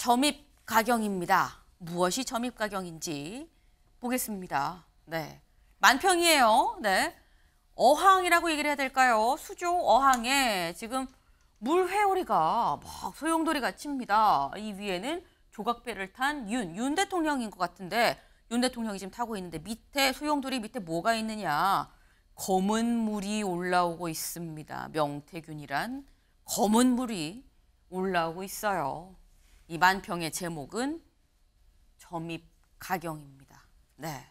점입 가경입니다. 무엇이 점입 가경인지 보겠습니다. 네. 만평이에요. 네. 어항이라고 얘기를 해야 될까요? 수조 어항에 지금 물회오리가 막 소용돌이가 칩니다. 이 위에는 조각배를 탄 윤, 윤 대통령인 것 같은데 윤 대통령이 지금 타고 있는데 밑에 소용돌이 밑에 뭐가 있느냐. 검은 물이 올라오고 있습니다. 명태균이란 검은 물이 올라오고 있어요. 이 만평의 제목은 점입 가경입니다. 네.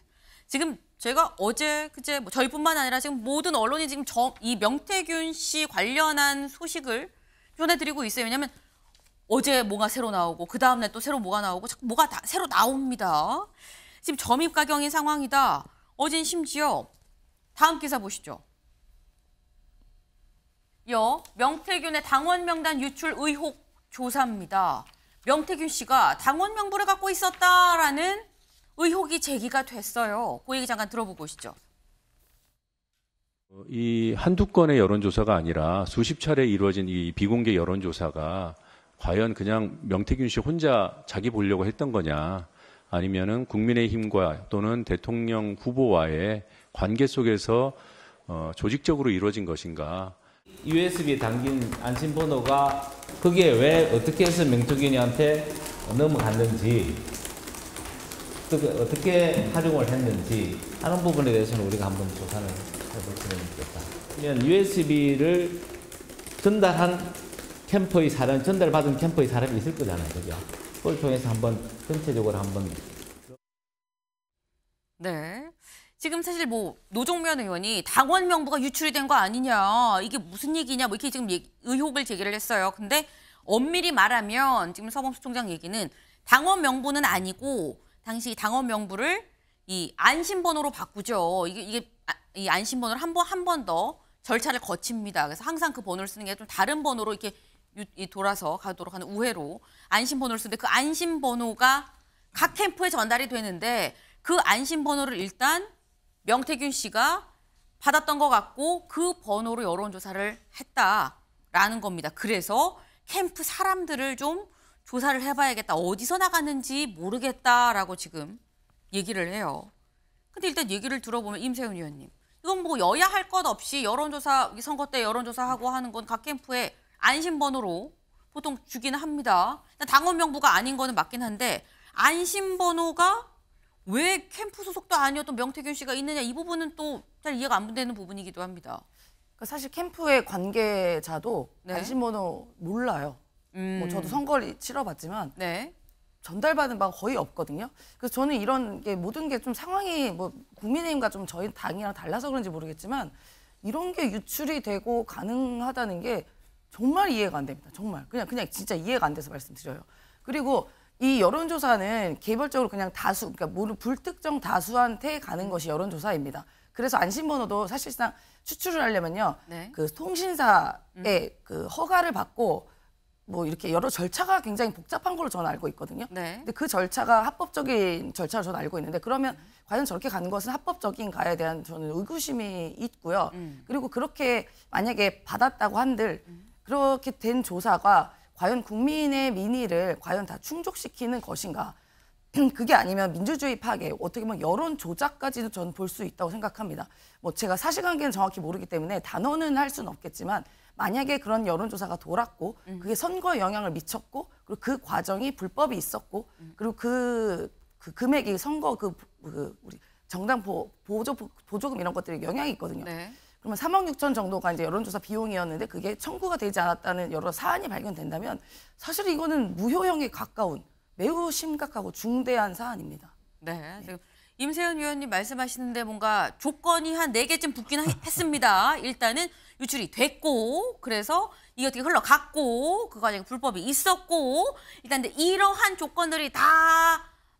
지금 제가 어제 그제 뭐 저희뿐만 아니라 지금 모든 언론이 지금 저, 이 명태균 씨 관련한 소식을 전해드리고 있어요. 왜냐하면 어제 뭐가 새로 나오고 그 다음 날또 새로 뭐가 나오고 뭐가 다, 새로 나옵니다. 지금 점입 가경인 상황이다. 어젠 심지어 다음 기사 보시죠. 여 명태균의 당원 명단 유출 의혹 조사입니다. 명태균 씨가 당원 명부를 갖고 있었다라는 의혹이 제기가 됐어요. 고그 얘기 잠깐 들어보고 오시죠. 어, 이 한두 건의 여론조사가 아니라 수십 차례 이루어진 이 비공개 여론조사가 과연 그냥 명태균 씨 혼자 자기 보려고 했던 거냐 아니면은 국민의힘과 또는 대통령 후보와의 관계 속에서 어, 조직적으로 이루어진 것인가 USB에 담긴 안심 번호가 그게 왜 어떻게 해서 명토균이한테 넘어갔는지 어떻게 활용을 했는지 하는 부분에 대해서는 우리가 한번 조사를 해볼 필요는 있겠다. 그러면 USB를 전달한 캠퍼의 사람, 전달받은 캠퍼의 사람이 있을 거잖아요. 그죠? 그걸 통해서 한번 전체적으로 한번 네. 지금 사실 뭐 노종면 의원이 당원 명부가 유출이 된 거 아니냐 이게 무슨 얘기냐 뭐 이렇게 지금 의혹을 제기를 했어요. 근데 엄밀히 말하면 지금 서범수 총장 얘기는 당원 명부는 아니고 당시 당원 명부를 이 안심번호로 바꾸죠. 이게 이게 아, 이 안심번호를 한 번 한 번 더 절차를 거칩니다. 그래서 항상 그 번호를 쓰는 게 좀 다른 번호로 이렇게 돌아서 가도록 하는 우회로 안심번호를 쓰는데 그 안심번호가 각 캠프에 전달이 되는데 그 안심번호를 일단 명태균 씨가 받았던 것 같고 그 번호로 여론조사를 했다라는 겁니다. 그래서 캠프 사람들을 좀 조사를 해봐야겠다. 어디서 나갔는지 모르겠다라고 지금 얘기를 해요. 근데 일단 얘기를 들어보면 임세윤 의원님. 이건 뭐 여야 할 것 없이 여론조사, 선거 때 여론조사하고 하는 건 각 캠프에 안심번호로 보통 주기는 합니다. 당원 명부가 아닌 거는 맞긴 한데 안심번호가 왜 캠프 소속도 아니었던 명태균 씨가 있느냐 이 부분은 또 잘 이해가 안 되는 부분이기도 합니다. 그러니까 사실 캠프의 관계자도 네. 관심번호 몰라요. 음. 뭐 저도 음. 선거를 치러봤지만 네. 전달받은 바가 거의 없거든요. 그래서 저는 이런 게 모든 게 좀 상황이 뭐 국민의힘과 좀 저희 당이랑 달라서 그런지 모르겠지만 이런 게 유출이 되고 가능하다는 게 정말 이해가 안 됩니다. 정말 그냥 그냥 진짜 이해가 안 돼서 말씀드려요. 그리고 이 여론조사는 개별적으로 그냥 다수, 그러니까 모두 불특정 다수한테 가는 것이 여론조사입니다. 그래서 안심번호도 사실상 추출을 하려면요, 네. 그 통신사의 음. 그 허가를 받고 뭐 이렇게 여러 절차가 굉장히 복잡한 걸로 저는 알고 있거든요. 네. 근데 그 절차가 합법적인 절차로 저는 알고 있는데 그러면 음. 과연 저렇게 가는 것은 합법적인가에 대한 저는 의구심이 있고요. 음. 그리고 그렇게 만약에 받았다고 한들 음. 그렇게 된 조사가 과연 국민의 민의를 과연 다 충족시키는 것인가? 그게 아니면 민주주의 파괴, 어떻게 보면 여론 조작까지도 저는 볼 수 있다고 생각합니다. 뭐 제가 사실관계는 정확히 모르기 때문에 단언은 할 수는 없겠지만 만약에 그런 여론조사가 돌았고 음. 그게 선거에 영향을 미쳤고 그리고 그 과정이 불법이 있었고 음. 그리고 그, 그 금액이 선거 그, 그 우리 정당 보, 보조 보조금 이런 것들이 영향이 있거든요. 네. 그러면 3억 6천 정도가 이제 여론조사 비용이었는데 그게 청구가 되지 않았다는 여러 사안이 발견된다면 사실 이거는 무효형에 가까운 매우 심각하고 중대한 사안입니다. 네. 네. 지금 임세현 위원님 말씀하시는데 뭔가 조건이 한 네개쯤 붙긴 했습니다. 일단은 유출이 됐고 그래서 이게 어떻게 흘러갔고 그 과정에 불법이 있었고 일단 이러한 조건들이 다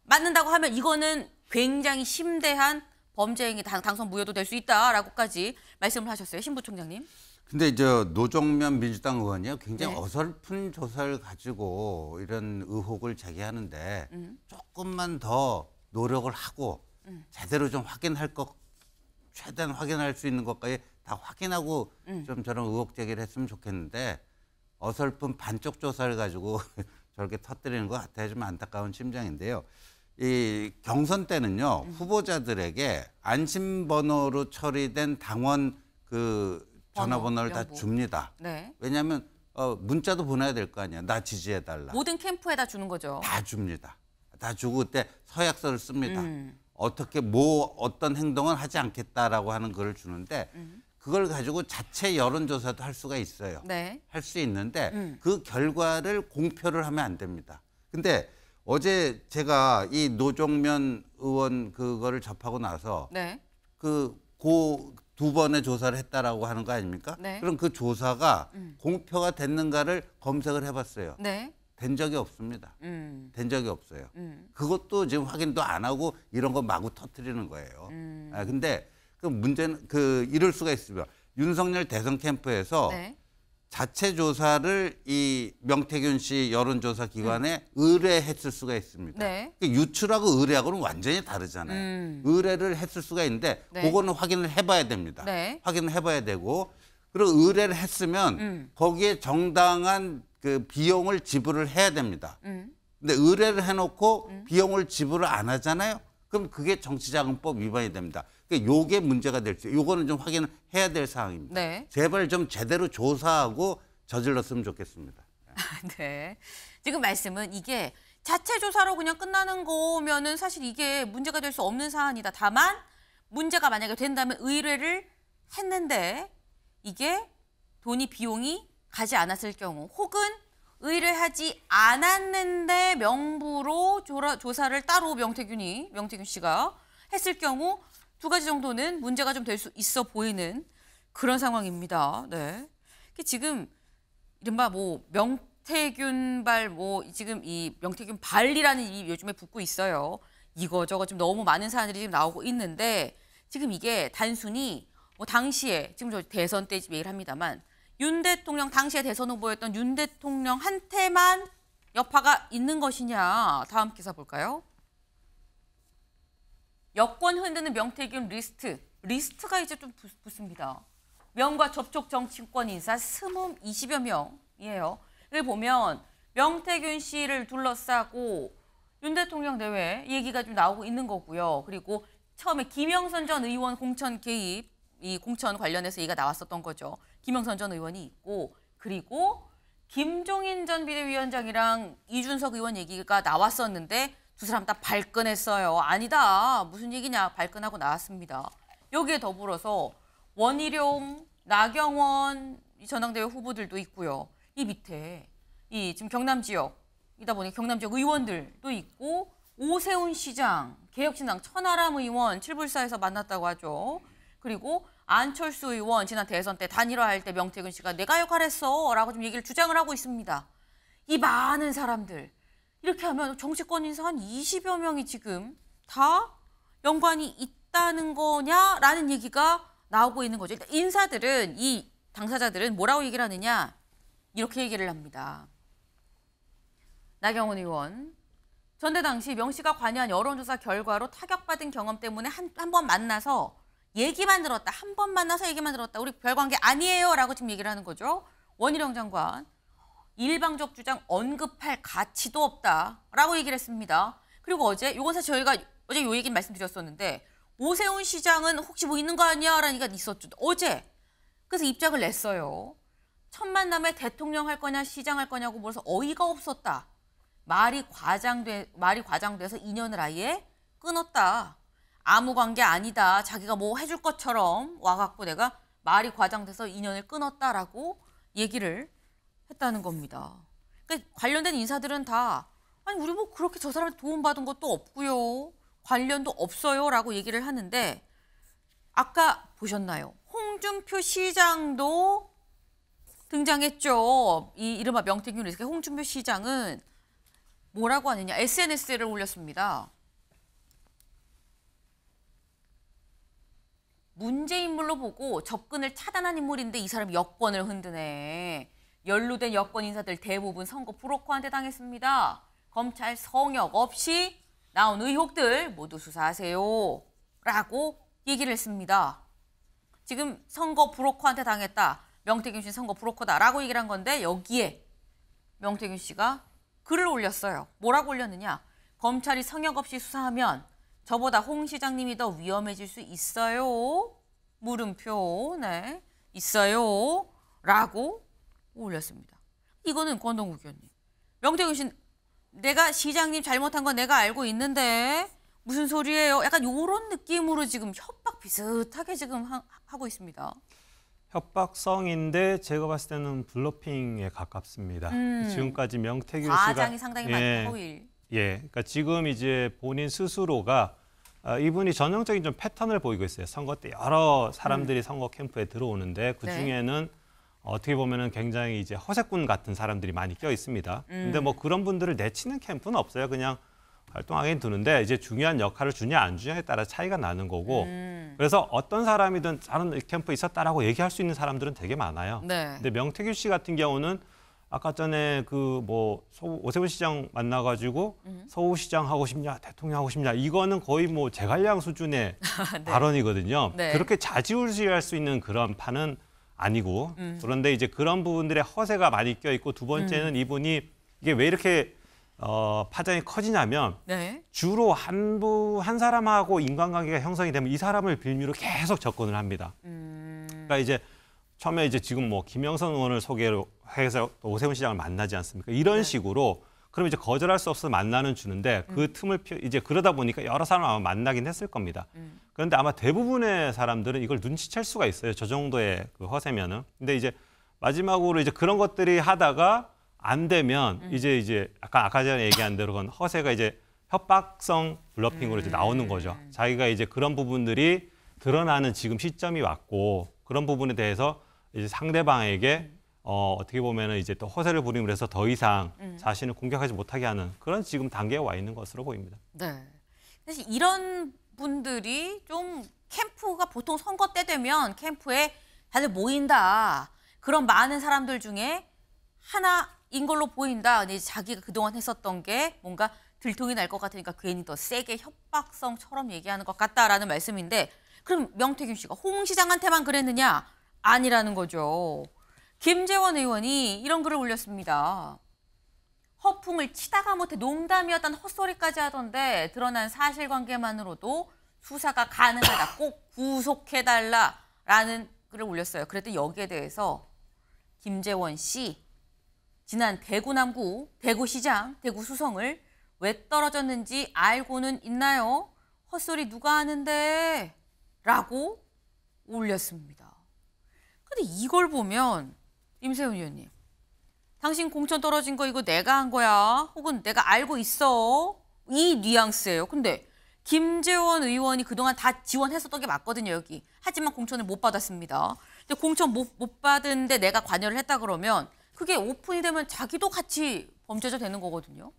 맞는다고 하면 이거는 굉장히 심대한 범죄 행위 당선 무효도 될 수 있다라고까지 말씀을 하셨어요. 신 부총장님. 근데 이제 노정면 민주당 의원이요 굉장히 네. 어설픈 조사를 가지고 이런 의혹을 제기하는데 음. 조금만 더 노력을 하고 음. 제대로 좀 확인할 것 최대한 확인할 수 있는 것까지 다 확인하고 음. 좀 저런 의혹 제기를 했으면 좋겠는데 어설픈 반쪽 조사를 가지고 저렇게 터뜨리는 것 같아요. 좀 안타까운 심정인데요. 이 경선 때는요 후보자들에게 안심 번호로 처리된 당원 그 전화번호를 다 줍니다. 네. 왜냐하면 어, 문자도 보내야 될 거 아니야. 나 지지해 달라. 모든 캠프에다 주는 거죠. 다 줍니다. 다 주고 그때 서약서를 씁니다. 음. 어떻게 뭐 어떤 행동은 하지 않겠다라고 하는 글을 주는데 음. 그걸 가지고 자체 여론조사도 할 수가 있어요. 네. 할수 있는데 음. 그 결과를 공표를 하면 안 됩니다. 근데 어제 제가 이 노종면 의원 그거를 접하고 나서 네. 그고 두 번의 조사를 했다라고 하는 거 아닙니까? 네. 그럼 그 조사가 음. 공표가 됐는가를 검색을 해봤어요. 네. 된 적이 없습니다. 음. 된 적이 없어요. 음. 그것도 지금 확인도 안 하고 이런 거 마구 터트리는 거예요. 음. 아, 근데 그 문제는 그 이럴 수가 있습니다. 윤석열 대선 캠프에서 네. 자체 조사를 이 명태균 씨 여론조사 네. 기관에 음. 의뢰했을 수가 있습니다. 네. 그러니까 유출하고 의뢰하고는 완전히 다르잖아요. 음. 의뢰를 했을 수가 있는데 네. 그거는 확인을 해봐야 됩니다. 네. 확인을 해봐야 되고 그리고 의뢰를 했으면 음. 거기에 정당한 그 비용을 지불을 해야 됩니다. 음. 근데 의뢰를 해놓고 음. 비용을 지불을 안 하잖아요. 그럼 그게 정치자금법 위반이 됩니다. 그러니까 요게 문제가 될지 요거는 좀 확인해야 을될 사항입니다. 네. 제발 좀 제대로 조사하고 저질렀으면 좋겠습니다. 네. 지금 말씀은 이게 자체 조사로 그냥 끝나는 거면은 사실 이게 문제가 될 수 없는 사안이다. 다만 문제가 만약에 된다면 의뢰를 했는데 이게 돈이 비용이 가지 않았을 경우 혹은 의뢰하지 않았는데 명부로 조사를 따로 명태균이 명태균 씨가 했을 경우 두 가지 정도는 문제가 좀 될 수 있어 보이는 그런 상황입니다. 네. 지금 이른바 뭐 명태균발 뭐 지금 이 명태균 발리라는 이 요즘에 붙고 있어요. 이거저거 지금 너무 많은 사안들이 지금 나오고 있는데 지금 이게 단순히 뭐 당시에 지금 저 대선 때 얘기를 합니다만 윤 대통령 당시에 대선 후보였던 윤 대통령한테만 여파가 있는 것이냐 다음 기사 볼까요? 여권 흔드는 명태균 리스트. 리스트가 이제 좀 붙습니다. 명과 접촉 정치권 인사 스물 20여 명이에요. 이를 보면 명태균 씨를 둘러싸고 윤 대통령 내외 얘기가 좀 나오고 있는 거고요. 그리고 처음에 김영선 전 의원 공천 개입, 이 공천 관련해서 얘기가 나왔었던 거죠. 김영선 전 의원이 있고 그리고 김종인 전 비대위원장이랑 이준석 의원 얘기가 나왔었는데 두 사람 다 발끈했어요. 아니다. 무슨 얘기냐. 발끈하고 나왔습니다. 여기에 더불어서 원희룡, 나경원 전당대회 후보들도 있고요. 이 밑에 이 지금 경남 지역이다 보니 경남 지역 의원들도 있고 오세훈 시장, 개혁신당 천하람 의원 칠불사에서 만났다고 하죠. 그리고 안철수 의원 지난 대선 때 단일화할 때명태근 씨가 내가 역할했어 라고 좀 얘기를 주장을 하고 있습니다. 이 많은 사람들 이렇게 하면 정치권 인사 한 20여 명이 지금 다 연관이 있다는 거냐라는 얘기가 나오고 있는 거죠. 그러니까 인사들은 이 당사자들은 뭐라고 얘기를 하느냐 이렇게 얘기를 합니다. 나경원 의원 전대 당시 명 씨가 관여한 여론조사 결과로 타격받은 경험 때문에 한 한 번 만나서 얘기만 들었다. 한 번 만나서 얘기만 들었다. 우리 별관계 아니에요. 라고 지금 얘기를 하는 거죠. 원희룡 장관. 일방적 주장 언급할 가치도 없다라고 얘기를 했습니다. 그리고 어제 이건 사실 저희가 어제 요 얘기 말씀드렸었는데 오세훈 시장은 혹시 뭐 있는 거 아니야라는 얘기가 있었죠. 어제 그래서 입장을 냈어요. 첫 만남에 대통령 할 거냐 시장 할 거냐고 물어서 어이가 없었다. 말이 과장돼 말이 과장돼서 인연을 아예 끊었다. 아무 관계 아니다. 자기가 뭐 해줄 것처럼 와갖고 내가 말이 과장돼서 인연을 끊었다라고 얘기를 했다는 겁니다. 그러니까 관련된 인사들은 다 아니 우리 뭐 그렇게 저사람 도움받은 것도 없고요. 관련도 없어요. 라고 얘기를 하는데 아까 보셨나요? 홍준표 시장도 등장했죠. 이 이른바 명태균 리스크 그러니까 홍준표 시장은 뭐라고 하느냐 SNS를 올렸습니다. 문제 인물로 보고 접근을 차단한 인물인데 이 사람이 여권을 흔드네. 연루된 여권 인사들 대부분 선거 브로커한테 당했습니다. 검찰 성역 없이 나온 의혹들 모두 수사하세요. 라고 얘기를 했습니다. 지금 선거 브로커한테 당했다. 명태균 씨는 선거 브로커다라고 얘기를 한 건데 여기에 명태균 씨가 글을 올렸어요. 뭐라고 올렸느냐. 검찰이 성역 없이 수사하면 저보다 홍 시장님이 더 위험해질 수 있어요. 물음표, 네, 있어요. 라고 올렸습니다. 이거는 권동국 의원님. 명태균 씨 내가 시장님 잘못한 건 내가 알고 있는데 무슨 소리예요? 약간 이런 느낌으로 지금 협박 비슷하게 지금 하, 고 있습니다. 협박성인데 제가 봤을 때는 블러핑에 가깝습니다. 음. 지금까지 명태균 씨가 과장이 상당히 예, 많고 일. 예, 그러니까 지금 이제 본인 스스로가 아, 이분이 전형적인 좀 패턴을 보이고 있어요. 선거 때 여러 사람들이 음. 선거 캠프에 들어오는데 그 네. 중에는 네. 어떻게 보면은 굉장히 이제 허세꾼 같은 사람들이 많이 껴 있습니다. 음. 근데 뭐 그런 분들을 내치는 캠프는 없어요. 그냥 활동하긴 두는데 이제 중요한 역할을 주냐 안 주냐에 따라 차이가 나는 거고 음. 그래서 어떤 사람이든 다른 캠프 있었다라고 얘기할 수 있는 사람들은 되게 많아요. 네. 근데 명태규 씨 같은 경우는 아까 전에 그 뭐 오세훈 시장 만나가지고 음. 서울시장 하고 싶냐 대통령 하고 싶냐 이거는 거의 뭐재갈량 수준의 네. 발언이거든요. 네. 그렇게 자지우지할 수 있는 그런 판은 아니고 음. 그런데 이제 그런 부분들의 허세가 많이 껴 있고 두 번째는 음. 이분이 이게 왜 이렇게 어, 파장이 커지냐면 네. 주로 한부 한 사람하고 인간관계가 형성이 되면 이 사람을 빌미로 계속 접근을 합니다. 음. 그러니까 이제 처음에 이제 지금 뭐 김영선 의원을 소개로 해서 오세훈 시장을 만나지 않습니까? 이런 네. 식으로 그럼 이제 거절할 수 없어서 만나는 주는데 그 음. 틈을 피, 이제 그러다 보니까 여러 사람 아마 만나긴 했을 겁니다. 음. 그런데 아마 대부분의 사람들은 이걸 눈치챌 수가 있어요. 저 정도의 그 허세면은. 근데 이제 마지막으로 이제 그런 것들이 하다가 안 되면 음. 이제 이제 아까 아까 전에 얘기한 대로 건 허세가 이제 협박성 블러핑으로 이제 나오는 거죠. 음. 자기가 이제 그런 부분들이 드러나는 지금 시점이 왔고 그런 부분에 대해서 이제 상대방에게 음. 어, 어떻게 보면은 이제 또 허세를 부림을 해서 더 이상 음. 자신을 공격하지 못하게 하는 그런 지금 단계에 와 있는 것으로 보입니다. 네. 사실 이런 분들이 좀 캠프가 보통 선거 때 되면 캠프에 다들 모인다. 그런 많은 사람들 중에 하나인 걸로 보인다. 자기가 그동안 했었던 게 뭔가 들통이 날 것 같으니까 괜히 더 세게 협박성처럼 얘기하는 것 같다라는 말씀인데 그럼 명태균 씨가 홍 시장한테만 그랬느냐? 아니라는 거죠. 김재원 의원이 이런 글을 올렸습니다. 허풍을 치다가 못해 농담이었던 헛소리까지 하던데 드러난 사실관계만으로도 수사가 가능하다. 꼭 구속해달라라는 글을 올렸어요. 그랬더니 여기에 대해서 김재원 씨 지난 대구 남구, 대구시장, 대구 수성을 왜 떨어졌는지 알고는 있나요? 헛소리 누가 하는데? 라고 올렸습니다. 근데 이걸 보면 임세훈 의원님. 당신 공천 떨어진 거 이거 내가 한 거야. 혹은 내가 알고 있어. 이 뉘앙스예요. 근데 김재원 의원이 그동안 다 지원했었던 게 맞거든요, 여기. 하지만 공천을 못 받았습니다. 근데 공천 못, 못 받은데 내가 관여를 했다 그러면 그게 오픈이 되면 자기도 같이 범죄자 되는 거거든요.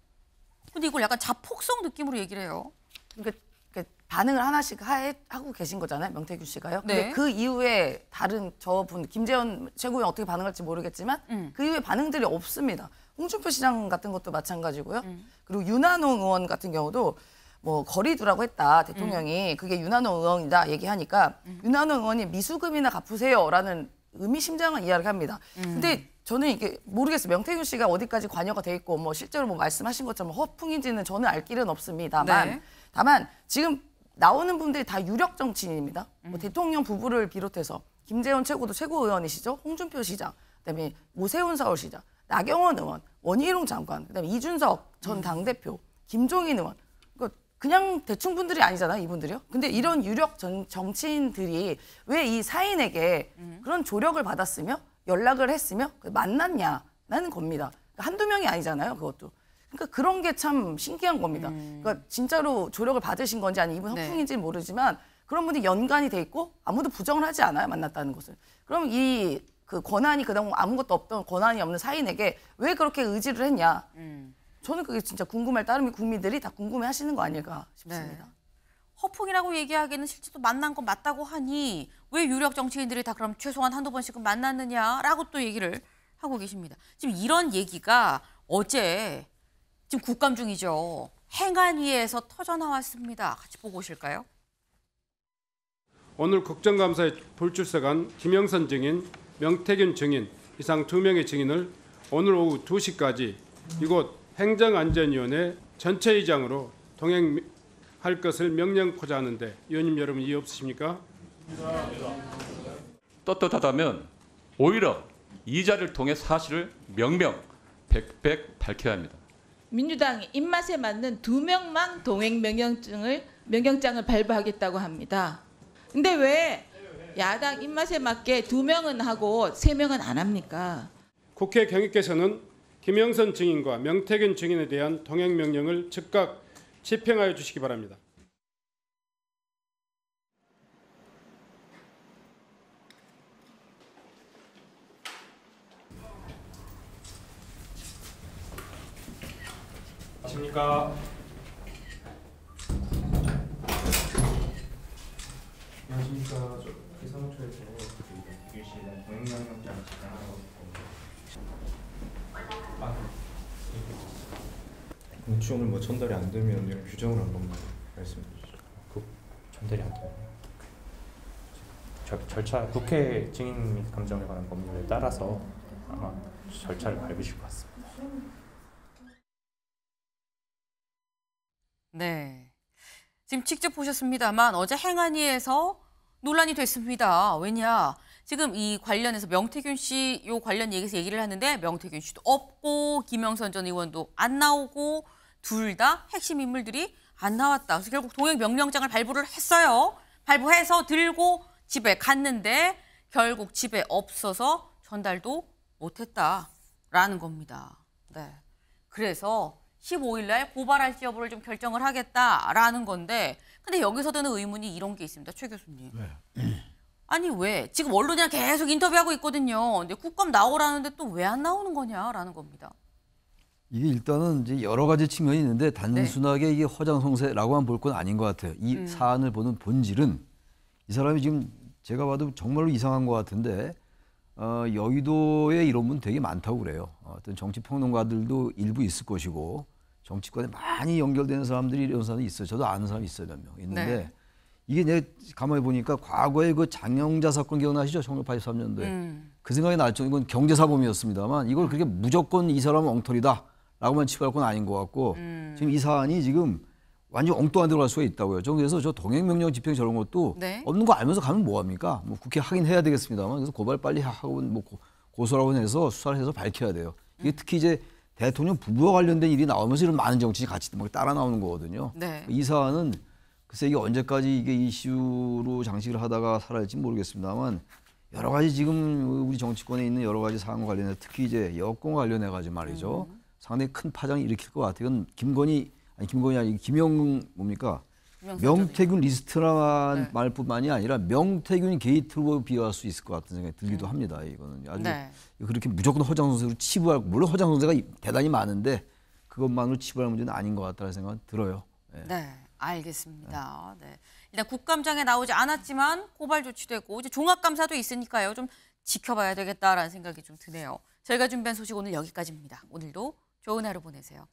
근데 이걸 약간 자폭성 느낌으로 얘기를 해요. 그러니까 반응을 하나씩 하, 하고 계신 거잖아요, 명태균 씨가요. 네. 근데 그 이후에 다른 저분 김재현 최고위원 어떻게 반응할지 모르겠지만 음. 그 이후에 반응들이 없습니다. 홍준표 시장 같은 것도 마찬가지고요. 음. 그리고 윤한홍 의원 같은 경우도 뭐 거리두라고 했다 대통령이 음. 그게 윤한홍 의원이다 얘기하니까 음. 윤한홍 의원이 미수금이나 갚으세요라는 의미심장한 이야기를 합니다. 음. 근데 저는 이게 모르겠어요. 명태균 씨가 어디까지 관여가 돼 있고 뭐 실제로 뭐 말씀하신 것처럼 허풍인지는 저는 알 길은 없습니다만 네. 다만 지금 나오는 분들이 다 유력 정치인입니다. 뭐 음. 대통령 부부를 비롯해서 김재원 최고도 최고의원이시죠. 홍준표 시장, 그다음에 오세훈 서울시장, 나경원 의원, 원희룡 장관, 그다음에 이준석 전 음. 당대표, 김종인 의원. 그러 그냥 대충 분들이 아니잖아 이분들이요. 근데 이런 유력 정, 정치인들이 왜 이 사인에게 음. 그런 조력을 받았으며 연락을 했으며 만났냐는 겁니다. 그러 그러니까 한두 명이 아니잖아요 그것도. 그러니까 그런 게 참 신기한 겁니다. 음. 그러니까 진짜로 조력을 받으신 건지 아니 면 이분 네. 허풍인지 는 모르지만 그런 분이 연관이 돼 있고 아무도 부정을 하지 않아요 만났다는 것을. 그럼 이 그 권한이 그동안 아무것도 없던 권한이 없는 사인에게 왜 그렇게 의지를 했냐? 음. 저는 그게 진짜 궁금할 따름이 국민들이 다 궁금해하시는 거 아닐까 싶습니다. 네. 허풍이라고 얘기하기는 실제로 만난 건 맞다고 하니 왜 유력 정치인들이 다 그럼 최소한 한두 번씩은 만났느냐라고 또 얘기를 하고 계십니다. 지금 이런 얘기가 어제 지금 국감 중이죠. 행안 위에서 터져 나왔습니다. 같이 보고 오실까요? 오늘 국정감사에 불출석한 김영선 증인, 명태균 증인 이상 두 명의 증인을 오늘 오후 2시까지 이곳 행정안전위원회 전체의장으로 동행할 것을 명령포자하는데 의원님 여러분 이해 없으십니까? 떳떳하다면 오히려 이자를 통해 사실을 명명 백백 밝혀야 합니다. 민주당 이 입맛에 맞는 두 명만 동행 명령증을 명령장을 발부하겠다고 합니다. 근데 왜 야당 입맛에 맞게 두 명은 하고 세 명은 안 합니까? 국회 경위께서는 김영선 증인과 명태균 증인에 대한 동행 명령을 즉각 집행하여 주시기 바랍니다. 안녕하십니까. 안녕하십니까. 저 사무처에서 유교실에 공영양장 진행하고 있고. 아, 공치을뭐 네. 전달이 안 되면 이런 규정을 한 번만 말씀해 주시죠. 그 전달이 안 되면. 절차 국회 증인 및 감정에 관한 법률에 따라서 아마 절차를 밟으실 것 같습니다. 지금 직접 보셨습니다만 어제 행안위에서 논란이 됐습니다. 왜냐? 지금 이 관련해서 명태균 씨 요 관련 얘기에서 얘기를 하는데 명태균 씨도 없고 김영선 전 의원도 안 나오고 둘 다 핵심 인물들이 안 나왔다. 그래서 결국 동행 명령장을 발부를 했어요. 발부해서 들고 집에 갔는데 결국 집에 없어서 전달도 못했다라는 겁니다. 네. 그래서 15일 날 고발할지 여부를 좀 결정을 하겠다라는 건데 근데 여기서 드는 의문이 이런 게 있습니다. 최 교수님. 네. 아니 왜 지금 언론이랑 계속 인터뷰하고 있거든요. 근데 국감 나오라는데 또 왜 안 나오는 거냐라는 겁니다. 이게 일단은 이제 여러 가지 측면이 있는데 단순하게 네. 이게 허장성세라고만 볼 건 아닌 것 같아요. 이 음. 사안을 보는 본질은 이 사람이 지금 제가 봐도 정말로 이상한 것 같은데 어, 여의도에 이런 분 되게 많다고 그래요. 어떤 정치 평론가들도 일부 있을 것이고 정치권에 많이 연결되는 사람들이 이런 사람이 있어요. 저도 아는 사람이 있어요, 몇 명. 있는데 네. 이게 내 가만히 가 보니까 과거에 그 장영자 사건 기억나시죠? 1983년도에. 음. 그 생각이 났죠. 이건 경제사범이었습니다만 이걸 그렇게 무조건 이 사람은 엉터리다 라고만 치부할 건 아닌 것 같고 음. 지금 이 사안이 지금 완전 엉뚱한 데로 갈 수가 있다고요. 저 그래서 저 동행명령 집행 저런 것도 네. 없는 거 알면서 가면 뭐합니까? 뭐 국회 확인해야 되겠습니다만 그래서 고발 빨리 하고 뭐 고소라고 해서 수사를 해서 밝혀야 돼요. 이게 음. 특히 이제 대통령 부부와 관련된 일이 나오면서 이런 많은 정치인이 같이 뭐 따라 나오는 거거든요. 네. 이 사안은 글쎄 이게 언제까지 이게 이슈로 장식을 하다가 사라질지 모르겠습니다만 여러 가지 지금 우리 정치권에 있는 여러 가지 사안과 관련해 특히 이제 여권 관련해 가지고 말이죠. 음. 상당히 큰 파장을 일으킬 것 같아요. 이건 김건희 아니 김건희 아니 김영 뭡니까? 명태균 리스트라는 네. 말뿐만이 아니라 명태균 게이트로 비유할 수 있을 것 같은 생각이 들기도 음. 합니다. 이거는 아주 네. 그렇게 무조건 허장 선수로 치부할 물론 허장 선수가 대단히 많은데 그것만으로 치부할 문제는 아닌 것 같다는 생각은 들어요. 네, 네 알겠습니다. 네. 일단 국감장에 나오지 않았지만 고발 조치되고 이제 종합감사도 있으니까요. 좀 지켜봐야 되겠다라는 생각이 좀 드네요. 저희가 준비한 소식 오늘 여기까지입니다. 오늘도 좋은 하루 보내세요.